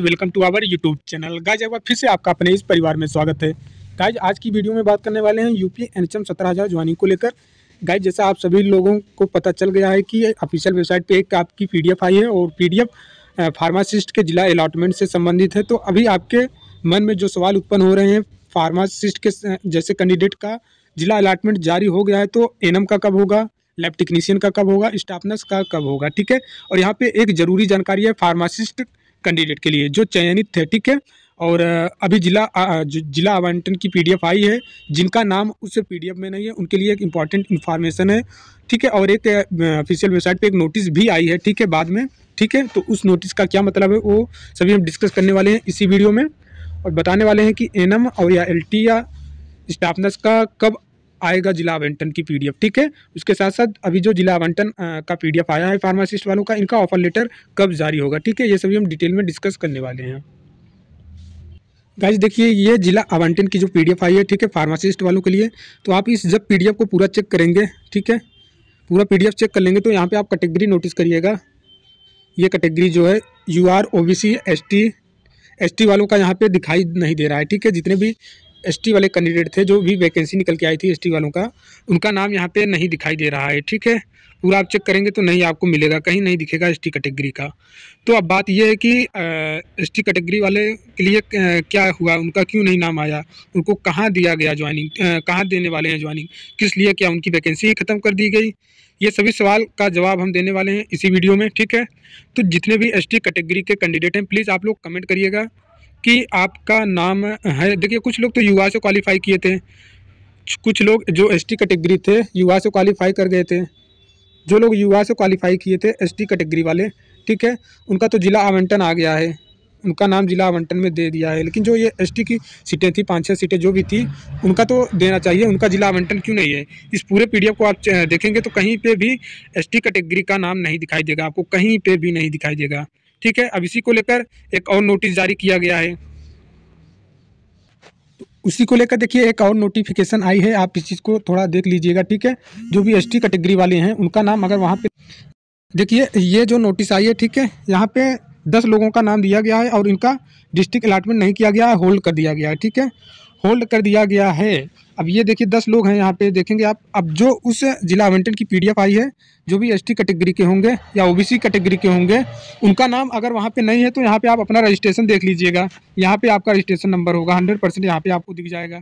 welcome to our YouTube channel guys एक बार फिर से आपका अपने इस परिवार में स्वागत है गाइज आज की वीडियो में बात करने वाले हैं यूपी एन एच एम सत्रह हज़ार ज्वाइनिंग को लेकर गाइज जैसा आप सभी लोगों को पता चल गया है कि ऑफिशियल वेबसाइट पे एक आपकी पी आई है और पी फार्मासिस्ट के जिला अलाटमेंट से संबंधित है तो अभी आपके मन में जो सवाल उत्पन्न हो रहे हैं फार्मासिस्ट के जैसे कैंडिडेट का जिला अलाटमेंट जारी हो गया है तो एन का कब होगा लैब टेक्नीशियन का कब होगा नर्स का कब होगा ठीक है और यहाँ पे एक जरूरी जानकारी है फार्मासिस्ट कैंडिडेट के लिए जो चयनित थे ठीक है और अभी जिला जिला आवंटन की पीडीएफ आई है जिनका नाम उस पीडीएफ में नहीं है उनके लिए एक इम्पॉर्टेंट इन्फॉर्मेशन है ठीक है और एक ऑफिशियल वेबसाइट पे एक नोटिस भी आई है ठीक है बाद में ठीक है तो उस नोटिस का क्या मतलब है वो सभी हम डिस्कस करने वाले हैं इसी वीडियो में और बताने वाले हैं कि एनम और या एल या स्टाफ नर्स का कब आएगा जिला आवंटन की पीडीएफ ठीक है उसके साथ साथ अभी जो जिला आवंटन का पीडीएफ आया है फार्मासिस्ट वालों का इनका ऑफर लेटर कब जारी होगा ठीक है ये सभी हम डिटेल में डिस्कस करने वाले हैं गाइज देखिए ये जिला आवंटन की जो पी आई है ठीक है फार्मासिस्ट वालों के लिए तो आप इस जब पी को पूरा चेक करेंगे ठीक है पूरा पी चेक कर लेंगे तो यहाँ पर आप कैटेगरी नोटिस करिएगा ये कैटेगरी जो है U R O B C S T S T वालों का यहाँ पे दिखाई नहीं दे रहा है ठीक है जितने भी एसटी वाले कैंडिडेट थे जो भी वैकेंसी निकल के आई थी एसटी वालों का उनका नाम यहाँ पे नहीं दिखाई दे रहा है ठीक है पूरा आप चेक करेंगे तो नहीं आपको मिलेगा कहीं नहीं दिखेगा टी कैटेगरी का तो अब बात यह है कि टी कैटेगरी वाले के लिए क्या हुआ उनका क्यों नहीं नाम आया उनको कहाँ दिया गया ज्वाइनिंग कहाँ देने वाले हैं ज्वाइनिंग किस लिए क्या उनकी वैकेंसी ही ख़त्म कर दी गई ये सभी सवाल का जवाब हम देने वाले हैं इसी वीडियो में ठीक है तो जितने भी एसटी कैटेगरी के कैंडिडेट हैं प्लीज़ आप लोग कमेंट करिएगा कि आपका नाम है देखिए कुछ लोग तो युवा से क्वालिफाई किए थे कुछ लोग जो एसटी कैटेगरी थे युवा से क्वालिफाई कर गए थे जो लोग युवा से क्वालिफाई किए थे एसटी कैटेगरी वाले ठीक है उनका तो ज़िला आवंटन आ गया है उनका नाम ज़िला आवंटन में दे दिया है लेकिन जो ये एसटी की सीटें थी पाँच छः सीटें जो भी थी उनका तो देना चाहिए उनका ज़िला आवंटन क्यों नहीं है इस पूरे पीडीएफ को आप देखेंगे तो कहीं पे भी एसटी कैटेगरी का नाम नहीं दिखाई देगा आपको कहीं पे भी नहीं दिखाई देगा ठीक है अब इसी को लेकर एक और नोटिस जारी किया गया है उसी को लेकर देखिए एक और नोटिफिकेशन आई है आप इस चीज़ को थोड़ा देख लीजिएगा ठीक है जो भी एसटी कैटेगरी वाले हैं उनका नाम अगर वहाँ पे देखिए ये जो नोटिस आई है ठीक है यहाँ पे दस लोगों का नाम दिया गया है और इनका डिस्ट्रिक्ट अलाटमेंट नहीं किया गया है होल्ड कर दिया गया है ठीक है होल्ड कर दिया गया है अब ये देखिए दस लोग हैं यहाँ पे देखेंगे आप अब जो उस जिला आवंटन की पीडीएफ आई है जो भी एसटी कैटेगरी के होंगे या ओबीसी कैटेगरी के होंगे उनका नाम अगर वहाँ पे नहीं है तो यहाँ पे आप अपना रजिस्ट्रेशन देख लीजिएगा यहाँ पे आपका रजिस्ट्रेशन नंबर होगा हंड्रेड परसेंट यहाँ पे आपको दिख जाएगा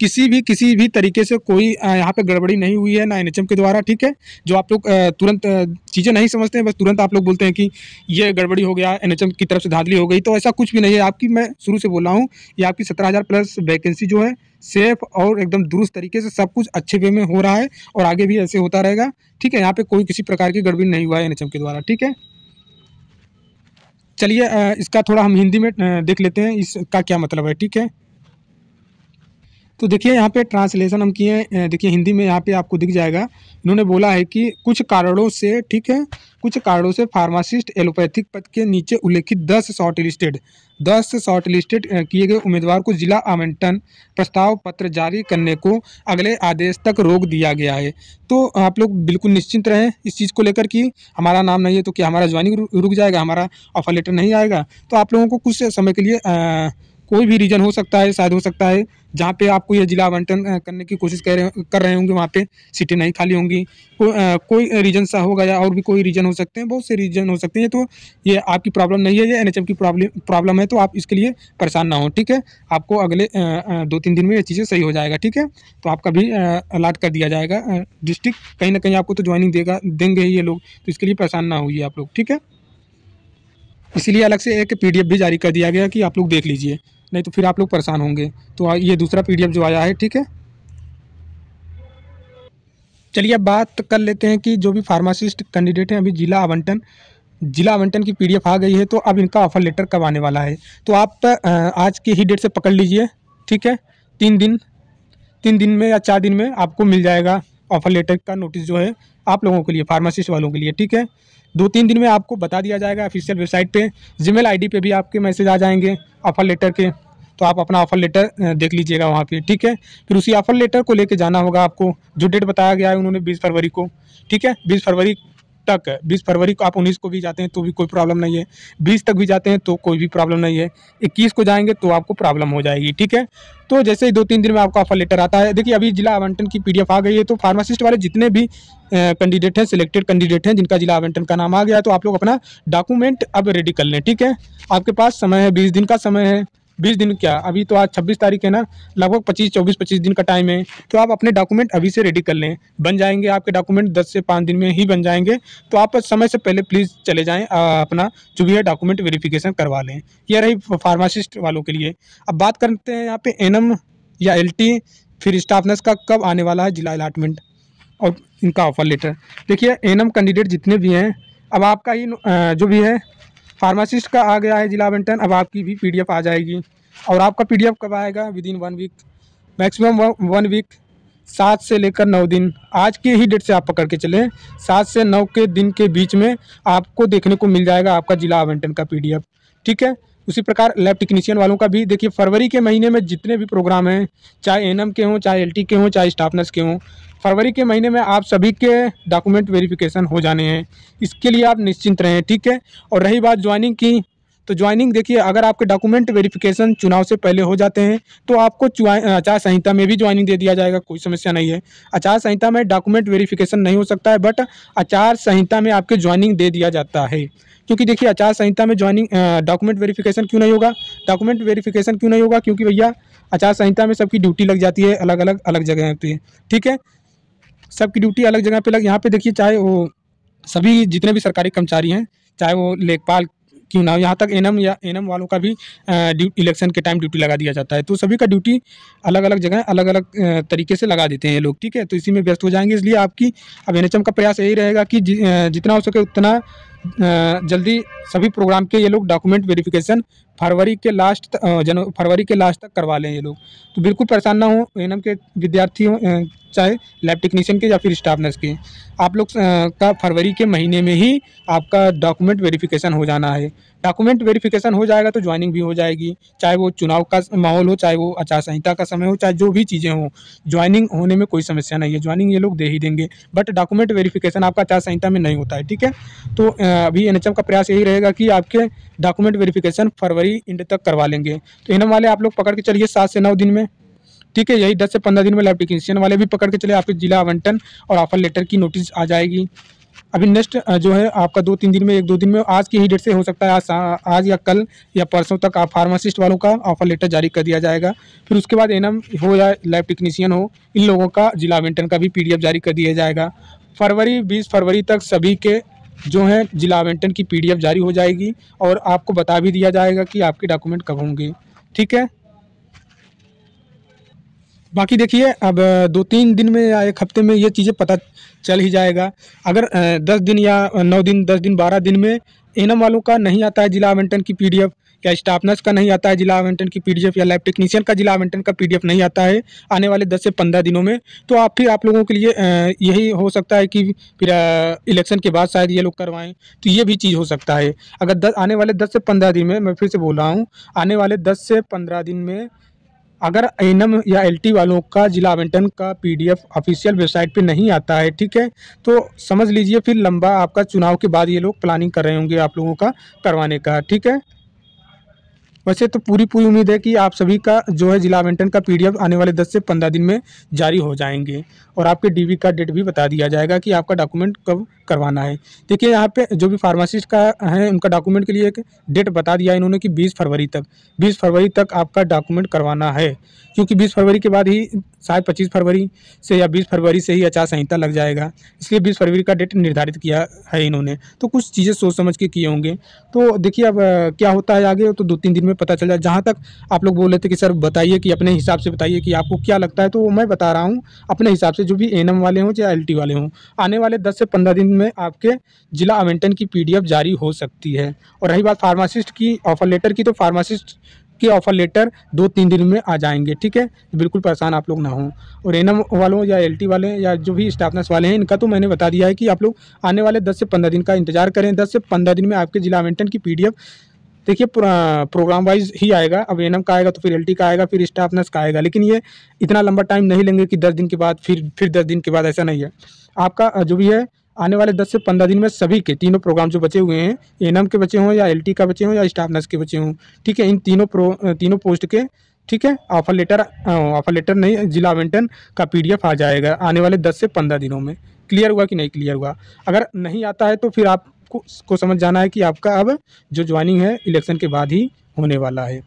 किसी भी किसी भी तरीके से कोई यहाँ पे गड़बड़ी नहीं हुई है ना एन के द्वारा ठीक है जो आप लोग तुरंत चीज़ें नहीं समझते हैं बस तुरंत आप लोग बोलते हैं कि ये गड़बड़ी हो गया एन की तरफ से धांधली हो गई तो ऐसा कुछ भी नहीं है आपकी मैं शुरू से बोल रहा हूँ ये आपकी सत्रह प्लस वैकेंसी जो है सेफ और एकदम दुरुस्त तरीके से सब कुछ अच्छे वे में हो रहा है और आगे भी ऐसे होता रहेगा ठीक है यहाँ पर कोई किसी प्रकार की गड़बड़ी नहीं हुआ है एन के द्वारा ठीक है चलिए इसका थोड़ा हम हिंदी में देख लेते हैं इसका क्या मतलब है ठीक है तो देखिए यहाँ पे ट्रांसलेशन हम किए देखिए हिंदी में यहाँ पे आपको दिख जाएगा इन्होंने बोला है कि कुछ कारणों से ठीक है कुछ कारणों से फार्मासिस्ट एलोपैथिक पद के नीचे उल्लेखित दस शॉर्ट लिस्टेड दस शॉर्ट लिस्टेड किए गए उम्मीदवार को जिला आवंटन प्रस्ताव पत्र जारी करने को अगले आदेश तक रोक दिया गया है तो आप लोग बिल्कुल निश्चिंत रहें इस चीज़ को लेकर कि हमारा नाम नहीं है तो क्या हमारा ज्वाइनिंग रुक जाएगा हमारा ऑफर लेटर नहीं आएगा तो आप लोगों को कुछ समय के लिए कोई भी रीजन हो सकता है शायद हो सकता है जहाँ पे आपको यह जिला आवंटन करने की कोशिश कर रहे कर रहे होंगे वहाँ पे सीटें नहीं खाली होंगी को, आ, कोई रीजन सा होगा या और भी कोई रीजन हो सकते हैं बहुत से रीजन हो सकते हैं तो ये आपकी प्रॉब्लम नहीं है ये एन की प्रॉब्लम प्रॉब्लम है तो आप इसके लिए परेशान ना हो ठीक है आपको अगले दो तीन दिन में ये चीज़ें सही हो जाएगा ठीक है तो आपका भी अलाट कर दिया जाएगा डिस्ट्रिक्ट कहीं ना कहीं आपको तो ज्वाइनिंग देगा देंगे ये लोग तो इसके लिए परेशान ना होइए आप लोग ठीक है इसीलिए अलग से एक पीडीएफ भी जारी कर दिया गया कि आप लोग देख लीजिए नहीं तो फिर आप लोग परेशान होंगे तो ये दूसरा पी जो आया है ठीक है चलिए अब बात कर लेते हैं कि जो भी फार्मासिस्ट कैंडिडेट हैं अभी जिला आवंटन जिला आवंटन की पीडीएफ आ गई है तो अब इनका ऑफर लेटर कब आने वाला है तो आप आज की ही डेट से पकड़ लीजिए ठीक है तीन दिन तीन दिन में या चार दिन में आपको मिल जाएगा ऑफर लेटर का नोटिस जो है आप लोगों के लिए फार्मासिस्ट वालों के लिए ठीक है दो तीन दिन में आपको बता दिया जाएगा ऑफिशियल वेबसाइट पे जीमेल आईडी पे भी आपके मैसेज आ जाएंगे ऑफर लेटर के तो आप अपना ऑफर लेटर देख लीजिएगा वहाँ पे ठीक है फिर उसी ऑफर लेटर को लेके जाना होगा आपको जो डेट बताया गया है उन्होंने बीस फरवरी को ठीक है बीस फरवरी तक बीस फरवरी को आप उन्नीस को भी जाते हैं तो भी कोई प्रॉब्लम नहीं है बीस तक भी जाते हैं तो कोई भी प्रॉब्लम नहीं है इक्कीस को जाएंगे तो आपको प्रॉब्लम हो जाएगी ठीक है तो जैसे ही दो तीन दिन में आपका ऑफर लेटर आता है देखिए अभी जिला आवंटन की पीडीएफ आ गई है तो फार्मासिस्ट वाले जितने भी कैंडिडेट हैं सिलेक्टेड कैंडिडेट हैं जिनका जिला आवंटन का नाम आ गया है तो आप लोग अपना डॉक्यूमेंट अब रेडी कर लें ठीक है आपके पास समय है बीस दिन का समय है बीस दिन क्या अभी तो आज छब्बीस तारीख है ना लगभग पच्चीस चौबीस पच्चीस दिन का टाइम है तो आप अपने डॉक्यूमेंट अभी से रेडी कर लें बन जाएंगे आपके डॉक्यूमेंट दस से पाँच दिन में ही बन जाएंगे तो आप समय से पहले प्लीज़ चले जाएँ अपना जो भी है डॉक्यूमेंट वेरीफिकेशन करवा लें यह रही फार्मासिस्ट वालों के लिए अब बात करते हैं यहाँ पे एन या एल फिर स्टाफ नर्स का कब आने वाला है जिला अलाटमेंट और इनका ऑफर लेटर देखिए एनएम कैंडिडेट जितने भी हैं अब आपका ही जो भी है फार्मासिस्ट का आ गया है जिला आवंटन अब आपकी भी पी आ जाएगी और आपका पी कब आएगा within one week maximum one week सात से लेकर नौ दिन आज के ही डेट से आप पकड़ के चलें सात से नौ के दिन के बीच में आपको देखने को मिल जाएगा आपका जिला आवंटन का पीडीएफ ठीक है उसी प्रकार लैब टेक्नीशियन वालों का भी देखिए फरवरी के महीने में जितने भी प्रोग्राम हैं चाहे एन के हों चाहे एल के हों चाहे स्टाफ नर्स के हों फरवरी के महीने में आप सभी के डॉक्यूमेंट वेरिफिकेशन हो जाने हैं इसके लिए आप निश्चिंत रहें ठीक है और रही बात ज्वाइनिंग की तो ज्वाइनिंग देखिए अगर आपके डॉक्यूमेंट वेरिफिकेशन चुनाव से पहले हो जाते हैं तो आपको आचार संहिता में भी ज्वाइनिंग दे दिया जाएगा कोई समस्या नहीं है आचार संहिता में डॉक्यूमेंट वेरिफिकेशन नहीं हो सकता है बट आचार संहिता में आपके ज्वाइनिंग दे दिया जाता है क्योंकि देखिए आचार संहिता में ज्वाइनिंग डॉक्यूमेंट वेरिफिकेशन क्यों नहीं होगा डॉक्यूमेंट वेरिफिकेशन क्यों नहीं होगा क्योंकि भैया आचार संहिता में सबकी ड्यूटी लग जाती है अलग अलग अलग जगह पर ठीक है सबकी ड्यूटी अलग जगह पर लग यहाँ पे देखिए चाहे वो सभी जितने भी सरकारी कर्मचारी हैं चाहे वो लेखपाल क्यों ना यहाँ तक एनएम या एनएम वालों का भी इलेक्शन के टाइम ड्यूटी लगा दिया जाता है तो सभी का ड्यूटी अलग अलग जगह अलग अलग तरीके से लगा देते हैं लोग ठीक है तो इसी में व्यस्त हो जाएंगे इसलिए आपकी अब एन का प्रयास यही रहेगा कि जितना हो सके उतना जल्दी सभी प्रोग्राम के ये लोग डॉक्यूमेंट वेरिफिकेशन फरवरी के लास्ट जन फरवरी के लास्ट तक करवा लें ये लोग तो बिल्कुल परेशान ना हो एन के विद्यार्थी चाहे लैब टेक्नीशियन के या फिर स्टाफ नर्स के आप लोग का फरवरी के महीने में ही आपका डॉक्यूमेंट वेरिफिकेशन हो जाना है डॉक्यूमेंट वेरिफिकेशन हो जाएगा तो ज्वाइनिंग भी हो जाएगी चाहे वो चुनाव का माहौल हो चाहे वो आचार संहिता का समय हो चाहे जो भी चीज़ें हों ज्वाइनिंग होने में कोई समस्या नहीं है ज्वाइनिंग ये लोग दे ही देंगे बट डॉक्यूमेंट वेरिफिकेशन आपका आचार संहिता में नहीं होता है ठीक है तो अभी एन का प्रयास यही रहेगा कि आपके डॉक्यूमेंट वेरिफिकेशन फरवरी इंड तक करवा लेंगे तो इन वाले आप लोग पकड़ के चलिए सात से नौ दिन में ठीक है यही दस से पंद्रह दिन में लैब टेक्नीशियन वाले भी पकड़ के चले आपके जिला आवंटन और ऑफर लेटर की नोटिस आ जाएगी अभी नेक्स्ट जो है आपका दो तीन दिन में एक दो दिन में आज की ही डेट से हो सकता है आज आज या कल या परसों तक आप फार्मासिस्ट वालों का ऑफर लेटर जारी कर दिया जाएगा फिर उसके बाद एनएम हो या लैब टेक्नीशियन हो इन लोगों का जिला आवंटन का भी पीडीएफ जारी कर दिया जाएगा फरवरी बीस फरवरी तक सभी के जो है जिला आवंटन की पी जारी हो जाएगी और आपको बता भी दिया जाएगा कि आपके डॉक्यूमेंट कब होंगे ठीक है बाकी देखिए अब दो तीन दिन में या एक हफ्ते में ये चीज़ें पता चल ही जाएगा अगर दस दिन या नौ दिन दस दिन बारह दिन में एनम वालों का नहीं आता है जिला आवंटन की पीडीएफ या स्टाफ नर्स का नहीं आता है जिला आवंटन की पीडीएफ या लैब टेक्नीशियन का जिला आवंटन का पीडीएफ नहीं आता है आने वाले दस से पंद्रह दिनों में तो आप फिर आप लोगों के लिए यही हो सकता है कि फिर इलेक्शन के बाद शायद ये लोग करवाएं तो ये भी चीज़ हो सकता है अगर दस आने वाले दस से पंद्रह दिन में मैं फिर से बोल रहा हूँ आने वाले दस से पंद्रह दिन में अगर एनम या एलटी वालों का जिला आवंटन का पीडीएफ ऑफिशियल वेबसाइट पे नहीं आता है ठीक है तो समझ लीजिए फिर लंबा आपका चुनाव के बाद ये लोग प्लानिंग कर रहे होंगे आप लोगों का करवाने का ठीक है वैसे तो पूरी पूरी उम्मीद है कि आप सभी का जो है जिला आवंटन का पीडीएफ आने वाले दस से पंद्रह दिन में जारी हो जाएंगे और आपके डीवी का डेट भी बता दिया जाएगा कि आपका डॉक्यूमेंट कब करवाना है देखिए यहाँ पे जो भी फार्मासिस्ट का है उनका डॉक्यूमेंट के लिए एक डेट बता दिया इन्होंने कि बीस फरवरी तक बीस फरवरी तक आपका डॉक्यूमेंट करवाना है क्योंकि बीस फरवरी के बाद ही शायद पच्चीस फरवरी से या बीस फरवरी से ही आचार संहिता लग जाएगा इसलिए बीस फरवरी का डेट निर्धारित किया है इन्होंने तो कुछ चीज़ें सोच समझ के किए होंगे तो देखिए अब क्या होता है आगे तो दो तीन दिन में पता चल जाए जहाँ तक आप लोग बोल रहे थे कि सर बताइए कि अपने हिसाब से बताइए कि आपको क्या लगता है तो वो मैं बता रहा हूँ अपने हिसाब से जो भी ए वाले हों या एल वाले हों आने वाले दस से पंद्रह दिन में आपके जिला आवंटन की पी जारी हो सकती है और रही बात फार्मासिस्ट की ऑफर लेटर की तो फार्मासिस्ट के ऑफर लेटर दो तीन दिन में आ जाएंगे ठीक है बिल्कुल परेशान आप लोग ना हों और एनएम वालों या एलटी वाले या जो भी स्टाफ नर्स वाले हैं इनका तो मैंने बता दिया है कि आप लोग आने वाले 10 से 15 दिन का इंतजार करें 10 से 15 दिन में आपके जिला आवंटन की पीडीएफ देखिए प्रोग्राम वाइज ही आएगा अब एन का आएगा तो फिर एल का आएगा फिर स्टाफ नर्स का आएगा लेकिन ये इतना लंबा टाइम नहीं लेंगे कि दस दिन के बाद फिर फिर दस दिन के बाद ऐसा नहीं है आपका जो भी है आने वाले दस से पंद्रह दिन में सभी के तीनों प्रोग्राम जो बचे हुए हैं एन के बचे हों या एल का बचे हों या स्टाफ नर्स के बचे हों ठीक है इन तीनों प्रो तीनों पोस्ट के ठीक है ऑफर लेटर ऑफर लेटर नहीं जिला आवंटन का पी आ जाएगा आने वाले दस से पंद्रह दिनों में क्लियर हुआ कि नहीं क्लियर हुआ अगर नहीं आता है तो फिर आप को, को समझ जाना है कि आपका अब जो ज्वाइनिंग है इलेक्शन के बाद ही होने वाला है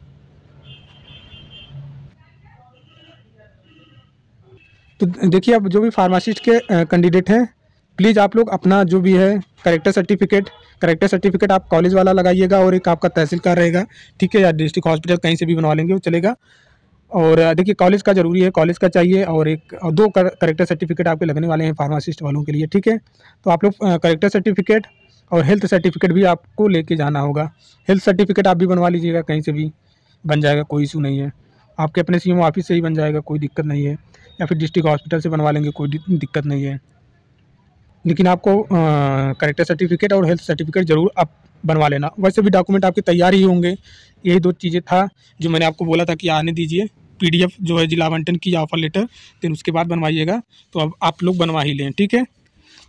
तो देखिए अब जो भी फार्मासिस्ट के कैंडिडेट हैं प्लीज़ आप लोग अपना जो भी है करेक्टर सर्टिफिकेट करेक्टर सर्टिफिकेट आप कॉलेज वाला लगाइएगा और एक आपका तहसील का रहेगा ठीक है या डिस्ट्रिक्ट हॉस्पिटल कहीं से भी बनवा लेंगे वो चलेगा और देखिए कॉलेज का ज़रूरी है कॉलेज का चाहिए और एक दो करेक्टर सर्टिफिकेट आपके लगने वाले हैं फार्मासिस्ट वालों के लिए ठीक है तो आप लोग करेक्टर सर्टिफिकेट और हेल्थ सर्टिफिकेट भी आपको लेके जाना होगा हेल्थ सर्टिफिकेट आप भी बनवा लीजिएगा कहीं से भी बन जाएगा कोई इशू नहीं है आपके अपने सी ऑफिस से ही बन जाएगा कोई दिक्कत नहीं है या फिर डिस्ट्रिक्ट हॉस्पिटल से बनवा लेंगे कोई दिक्कत नहीं है लेकिन आपको करेक्टर सर्टिफिकेट और हेल्थ सर्टिफिकेट ज़रूर आप बनवा लेना वैसे भी डॉक्यूमेंट आपके तैयार ही होंगे यही दो चीज़ें था जो मैंने आपको बोला था कि आने दीजिए पीडीएफ जो है जिला आवंटन की ऑफर लेटर फिर उसके बाद बनवाइएगा तो अब आप लोग बनवा ही लें ठीक है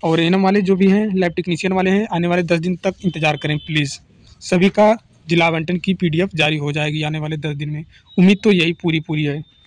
और एनम वाले जो भी हैं लैब टेक्नीशियन वाले हैं आने वाले दस दिन तक इंतज़ार करें प्लीज़ सभी का जिला आवंटन की पीडीएफ जारी हो जाएगी आने वाले दस दिन में उम्मीद तो यही पूरी पूरी है